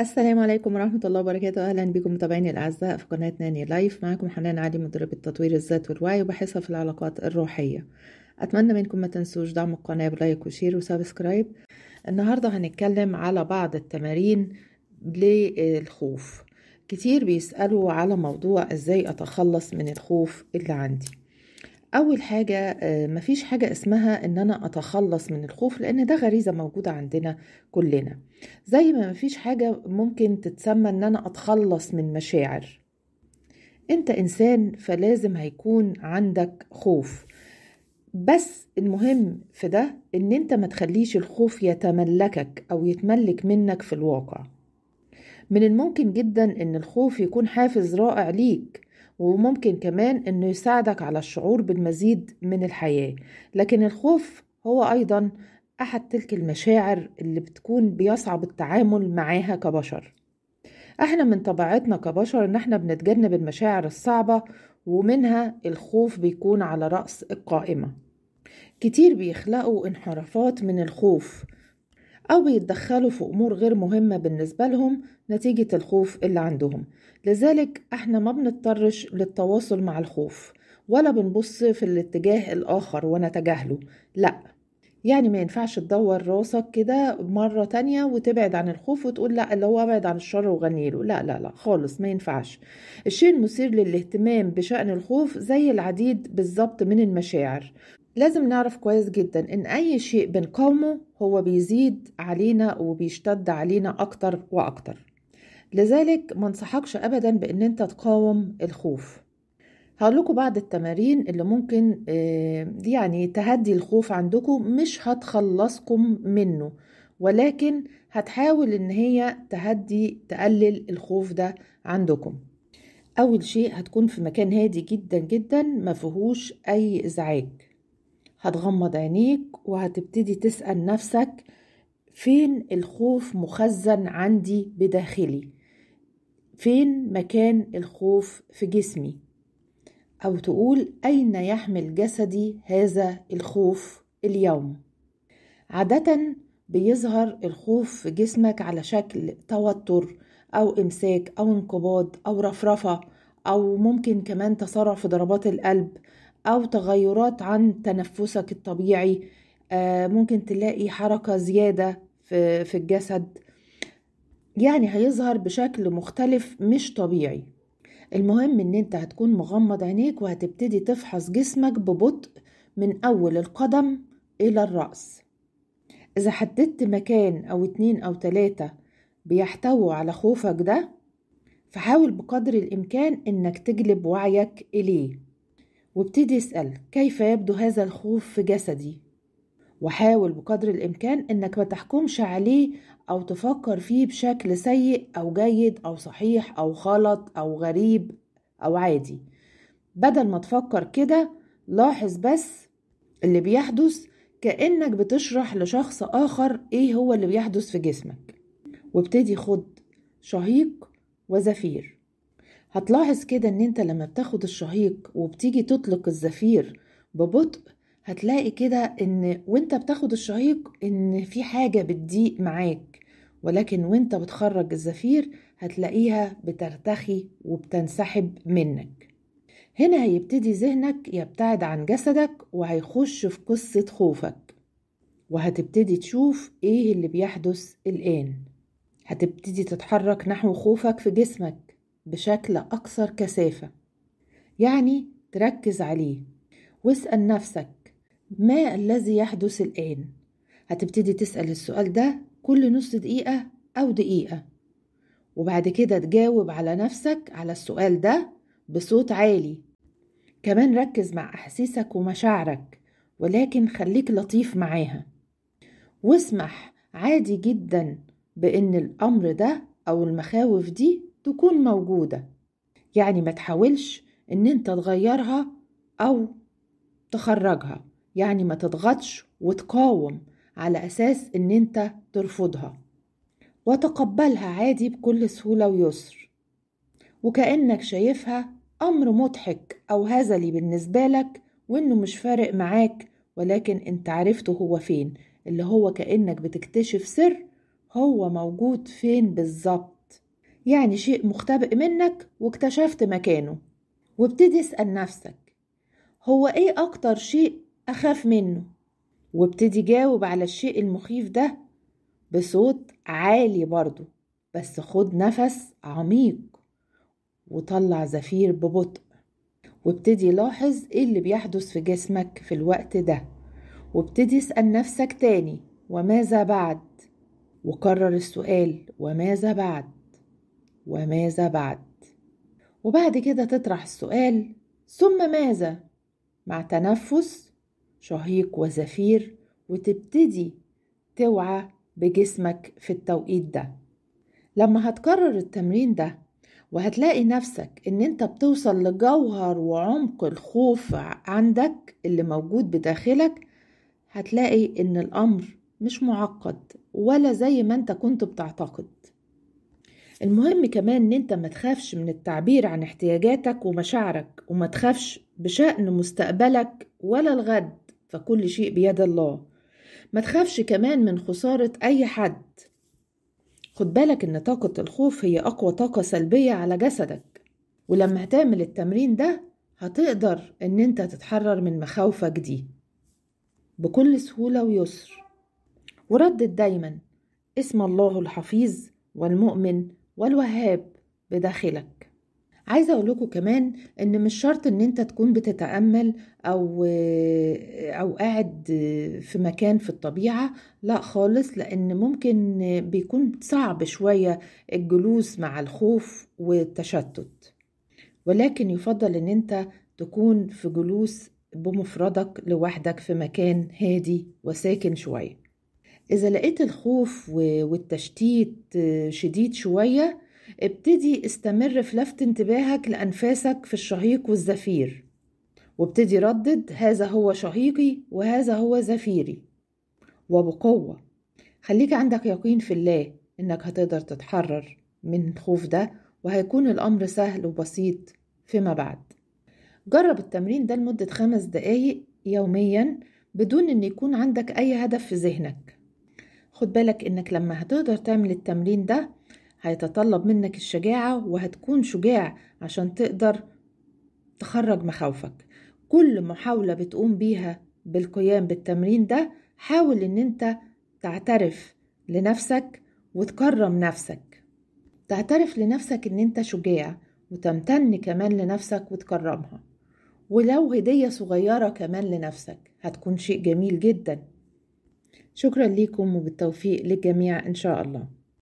السلام عليكم ورحمة الله وبركاته أهلا بكم متابعيني الأعزاء في قناة ناني لايف معاكم حنان علي مدربة تطوير الذات والوعي وباحثة في العلاقات الروحية أتمنى منكم ما تنسوش دعم القناة بلايك وشير وسبسكرايب النهاردة هنتكلم على بعض التمارين للخوف كتير بيسألوا على موضوع إزاي أتخلص من الخوف اللي عندي اول حاجه آه، مفيش حاجه اسمها ان انا اتخلص من الخوف لان ده غريزه موجوده عندنا كلنا زي ما مفيش حاجه ممكن تتسمى ان انا اتخلص من مشاعر انت انسان فلازم هيكون عندك خوف بس المهم في ده ان انت ما تخليش الخوف يتملكك او يتملك منك في الواقع من الممكن جدا ان الخوف يكون حافز رائع ليك وممكن كمان انه يساعدك على الشعور بالمزيد من الحياه لكن الخوف هو ايضا احد تلك المشاعر اللي بتكون بيصعب التعامل معاها كبشر احنا من طبيعتنا كبشر ان احنا بنتجنب المشاعر الصعبه ومنها الخوف بيكون على راس القائمه كتير بيخلقوا انحرافات من الخوف أو بيتدخلوا في أمور غير مهمة بالنسبة لهم نتيجة الخوف اللي عندهم لذلك احنا ما بنضطرش للتواصل مع الخوف ولا بنبص في الاتجاه الآخر ونتجاهله لأ يعني ما ينفعش تدور راسك كده مرة تانية وتبعد عن الخوف وتقول لا اللي هو ابعد عن الشر وغنيله لا لا لا خالص ما ينفعش الشيء المثير للاهتمام بشأن الخوف زي العديد بالظبط من المشاعر لازم نعرف كويس جدا ان اي شيء بنقاومه هو بيزيد علينا وبيشتد علينا اكتر واكتر لذلك ما انصحكش ابدا بان انت تقاوم الخوف هقول لكم بعض التمارين اللي ممكن آه، يعني تهدي الخوف عندكم مش هتخلصكم منه ولكن هتحاول ان هي تهدي تقلل الخوف ده عندكم اول شيء هتكون في مكان هادي جدا جدا ما فيهوش اي ازعاج هتغمض عينيك وهتبتدي تسأل نفسك فين الخوف مخزن عندي بداخلي فين مكان الخوف في جسمي أو تقول أين يحمل جسدي هذا الخوف اليوم عادة بيظهر الخوف في جسمك على شكل توتر أو إمساك أو انقباض أو رفرفة أو ممكن كمان تسرع في ضربات القلب أو تغيرات عن تنفسك الطبيعي آه، ممكن تلاقي حركة زيادة في الجسد يعني هيظهر بشكل مختلف مش طبيعي المهم ان انت هتكون مغمض عينيك وهتبتدي تفحص جسمك ببطء من اول القدم الى الرأس اذا حددت مكان او اتنين او تلاتة بيحتووا على خوفك ده فحاول بقدر الامكان انك تجلب وعيك اليه وابتدي اسأل كيف يبدو هذا الخوف في جسدي وحاول بقدر الإمكان إنك ما تحكمش عليه أو تفكر فيه بشكل سيء أو جيد أو صحيح أو غلط أو غريب أو عادي بدل ما تفكر كده لاحظ بس اللي بيحدث كأنك بتشرح لشخص آخر إيه هو اللي بيحدث في جسمك وابتدي خد شهيق وزفير هتلاحظ كده ان انت لما بتاخد الشهيق وبتيجي تطلق الزفير ببطء هتلاقي كده ان وانت بتاخد الشهيق ان في حاجة بتضيق معاك ولكن وانت بتخرج الزفير هتلاقيها بترتخي وبتنسحب منك هنا هيبتدي ذهنك يبتعد عن جسدك وهيخش في قصة خوفك وهتبتدي تشوف ايه اللي بيحدث الآن هتبتدي تتحرك نحو خوفك في جسمك بشكل أكثر كثافة يعني تركز عليه واسأل نفسك ما الذي يحدث الآن؟ هتبتدي تسأل السؤال ده كل نص دقيقة أو دقيقة وبعد كده تجاوب على نفسك على السؤال ده بصوت عالي كمان ركز مع أحاسيسك ومشاعرك ولكن خليك لطيف معاها واسمح عادي جدا بأن الأمر ده أو المخاوف دي تكون موجودة يعني ما تحاولش إن أنت تغيرها أو تخرجها يعني ما تضغطش وتقاوم على أساس إن أنت ترفضها وتقبلها عادي بكل سهولة ويسر وكأنك شايفها أمر مضحك أو هزلي بالنسبة لك وإنه مش فارق معاك ولكن أنت عرفته هو فين اللي هو كأنك بتكتشف سر هو موجود فين بالظبط يعني شيء مختبئ منك واكتشفت مكانه وابتدي اسأل نفسك هو ايه اكتر شيء اخاف منه وابتدي جاوب على الشيء المخيف ده بصوت عالي برضه بس خد نفس عميق وطلع زفير ببطء وابتدي لاحظ ايه اللي بيحدث في جسمك في الوقت ده وابتدي اسأل نفسك تاني وماذا بعد وكرر السؤال وماذا بعد وماذا بعد وبعد كده تطرح السؤال ثم ماذا مع تنفس شهيق وزفير وتبتدي توعى بجسمك في التوقيت ده لما هتكرر التمرين ده وهتلاقي نفسك ان انت بتوصل لجوهر وعمق الخوف عندك اللي موجود بداخلك هتلاقي ان الامر مش معقد ولا زي ما انت كنت بتعتقد المهم كمان ان انت ما تخافش من التعبير عن احتياجاتك ومشاعرك وما تخافش بشأن مستقبلك ولا الغد فكل شيء بيد الله ما تخافش كمان من خسارة أي حد خد بالك إن طاقة الخوف هي أقوى طاقة سلبية على جسدك ولما هتعمل التمرين ده هتقدر إن أنت تتحرر من مخاوفك دي بكل سهولة ويسر وردد دايما اسم الله الحفيظ والمؤمن والوهاب بداخلك عايزة أقول لكم كمان إن مش شرط إن أنت تكون بتتأمل أو أو قاعد في مكان في الطبيعة لا خالص لأن ممكن بيكون صعب شوية الجلوس مع الخوف والتشتت ولكن يفضل إن أنت تكون في جلوس بمفردك لوحدك في مكان هادي وساكن شوية إذا لقيت الخوف والتشتيت شديد شوية ابتدي استمر في لفت انتباهك لأنفاسك في الشهيق والزفير وابتدي ردد هذا هو شهيقي وهذا هو زفيري وبقوة خليك عندك يقين في الله إنك هتقدر تتحرر من الخوف ده وهيكون الأمر سهل وبسيط فيما بعد جرب التمرين ده لمدة خمس دقايق يوميا بدون إن يكون عندك أي هدف في ذهنك خد بالك انك لما هتقدر تعمل التمرين ده هيتطلب منك الشجاعة وهتكون شجاع عشان تقدر تخرج مخاوفك كل محاولة بتقوم بيها بالقيام بالتمرين ده حاول ان انت تعترف لنفسك وتكرم نفسك تعترف لنفسك ان انت شجاع وتمتن كمان لنفسك وتكرمها ولو هدية صغيرة كمان لنفسك هتكون شيء جميل جدا شكرا لكم وبالتوفيق للجميع إن شاء الله